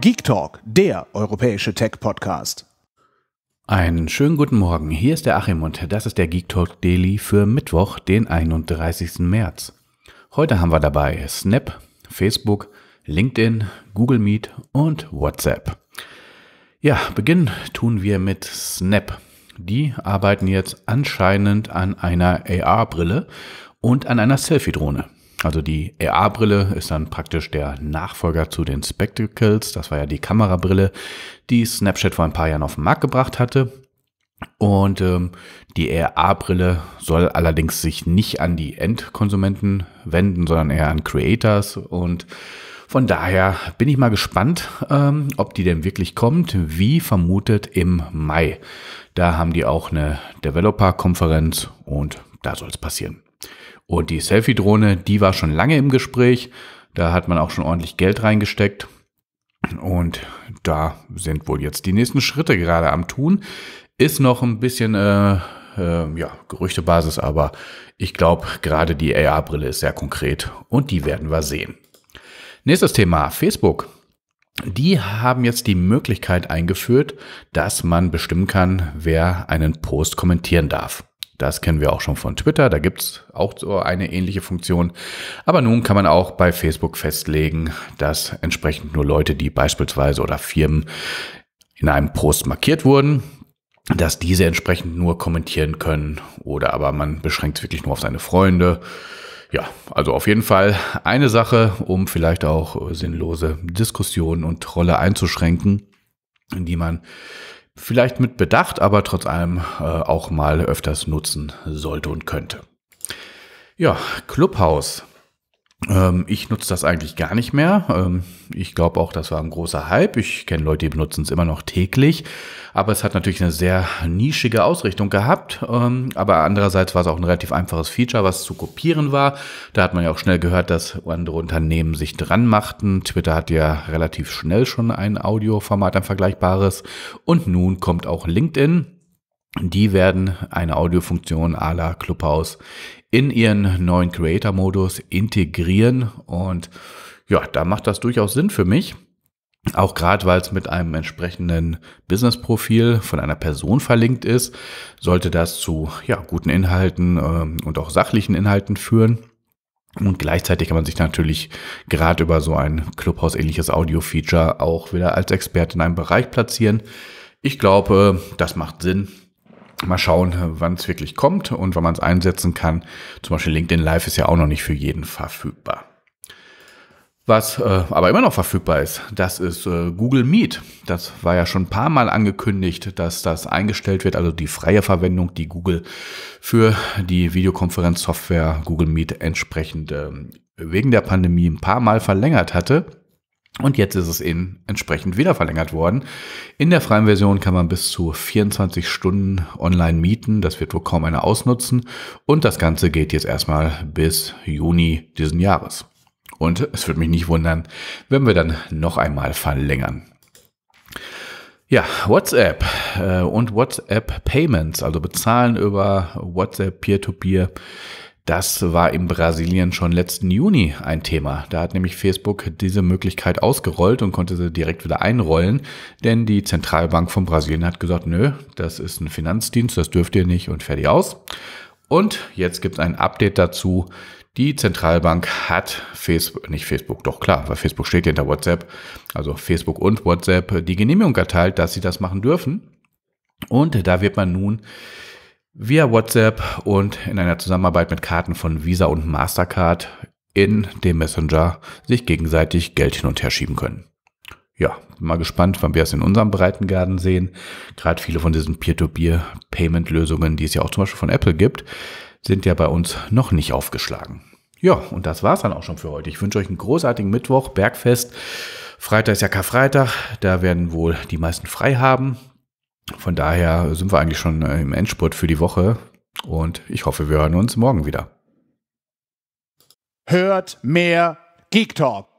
Geek Talk, der europäische Tech-Podcast. Einen schönen guten Morgen, hier ist der Achim und das ist der Geek Talk Daily für Mittwoch, den 31. März. Heute haben wir dabei Snap, Facebook, LinkedIn, Google Meet und WhatsApp. Ja, beginnen tun wir mit Snap. Die arbeiten jetzt anscheinend an einer AR-Brille und an einer Selfie-Drohne. Also die AR-Brille ist dann praktisch der Nachfolger zu den Spectacles. Das war ja die Kamerabrille, die Snapchat vor ein paar Jahren auf den Markt gebracht hatte. Und ähm, die AR-Brille soll allerdings sich nicht an die Endkonsumenten wenden, sondern eher an Creators. Und von daher bin ich mal gespannt, ähm, ob die denn wirklich kommt, wie vermutet im Mai. Da haben die auch eine Developer-Konferenz und da soll es passieren. Und die Selfie-Drohne, die war schon lange im Gespräch. Da hat man auch schon ordentlich Geld reingesteckt. Und da sind wohl jetzt die nächsten Schritte gerade am Tun. Ist noch ein bisschen äh, äh, ja, Gerüchtebasis, aber ich glaube, gerade die AR-Brille ist sehr konkret und die werden wir sehen. Nächstes Thema, Facebook. Die haben jetzt die Möglichkeit eingeführt, dass man bestimmen kann, wer einen Post kommentieren darf. Das kennen wir auch schon von Twitter, da gibt es auch so eine ähnliche Funktion. Aber nun kann man auch bei Facebook festlegen, dass entsprechend nur Leute, die beispielsweise oder Firmen in einem Post markiert wurden, dass diese entsprechend nur kommentieren können oder aber man beschränkt es wirklich nur auf seine Freunde. Ja, also auf jeden Fall eine Sache, um vielleicht auch sinnlose Diskussionen und Trolle einzuschränken, die man vielleicht mit Bedacht, aber trotz allem äh, auch mal öfters nutzen sollte und könnte. Ja, Clubhouse. Ähm, ich nutze das eigentlich gar nicht mehr. Ähm, ich glaube auch, das war ein großer Hype. Ich kenne Leute, die benutzen es immer noch täglich. Aber es hat natürlich eine sehr nischige Ausrichtung gehabt. Ähm, aber andererseits war es auch ein relativ einfaches Feature, was zu kopieren war. Da hat man ja auch schnell gehört, dass andere Unternehmen sich dran machten. Twitter hat ja relativ schnell schon ein Audioformat, ein vergleichbares. Und nun kommt auch LinkedIn die werden eine Audiofunktion à la Clubhouse in ihren neuen Creator-Modus integrieren. Und ja, da macht das durchaus Sinn für mich. Auch gerade weil es mit einem entsprechenden Business-Profil von einer Person verlinkt ist, sollte das zu ja, guten Inhalten äh, und auch sachlichen Inhalten führen. Und gleichzeitig kann man sich natürlich gerade über so ein Clubhouse-ähnliches Audio-Feature auch wieder als Experte in einem Bereich platzieren. Ich glaube, das macht Sinn Mal schauen, äh, wann es wirklich kommt und wann man es einsetzen kann. Zum Beispiel LinkedIn Live ist ja auch noch nicht für jeden verfügbar. Was äh, aber immer noch verfügbar ist, das ist äh, Google Meet. Das war ja schon ein paar Mal angekündigt, dass das eingestellt wird, also die freie Verwendung, die Google für die Videokonferenzsoftware Google Meet entsprechend äh, wegen der Pandemie ein paar Mal verlängert hatte. Und jetzt ist es eben entsprechend wieder verlängert worden. In der freien Version kann man bis zu 24 Stunden online mieten. Das wird wohl kaum einer ausnutzen. Und das Ganze geht jetzt erstmal bis Juni diesen Jahres. Und es würde mich nicht wundern, wenn wir dann noch einmal verlängern. Ja, WhatsApp äh, und WhatsApp Payments, also bezahlen über WhatsApp Peer-to-Peer, -Peer, das war in Brasilien schon letzten Juni ein Thema. Da hat nämlich Facebook diese Möglichkeit ausgerollt und konnte sie direkt wieder einrollen, denn die Zentralbank von Brasilien hat gesagt, nö, das ist ein Finanzdienst, das dürft ihr nicht und fertig aus. Und jetzt gibt es ein Update dazu. Die Zentralbank hat Facebook, nicht Facebook, doch klar, weil Facebook steht hinter WhatsApp, also Facebook und WhatsApp, die Genehmigung erteilt, dass sie das machen dürfen. Und da wird man nun via WhatsApp und in einer Zusammenarbeit mit Karten von Visa und Mastercard in dem Messenger sich gegenseitig Geld hin und her schieben können. Ja, bin mal gespannt, wann wir es in unserem Breitengarten sehen. Gerade viele von diesen Peer-to-Peer-Payment-Lösungen, die es ja auch zum Beispiel von Apple gibt, sind ja bei uns noch nicht aufgeschlagen. Ja, und das war's dann auch schon für heute. Ich wünsche euch einen großartigen Mittwoch, Bergfest. Freitag ist ja Karfreitag, da werden wohl die meisten frei haben. Von daher sind wir eigentlich schon äh, im Endspurt für die Woche und ich hoffe, wir hören uns morgen wieder. Hört mehr Geek Talk.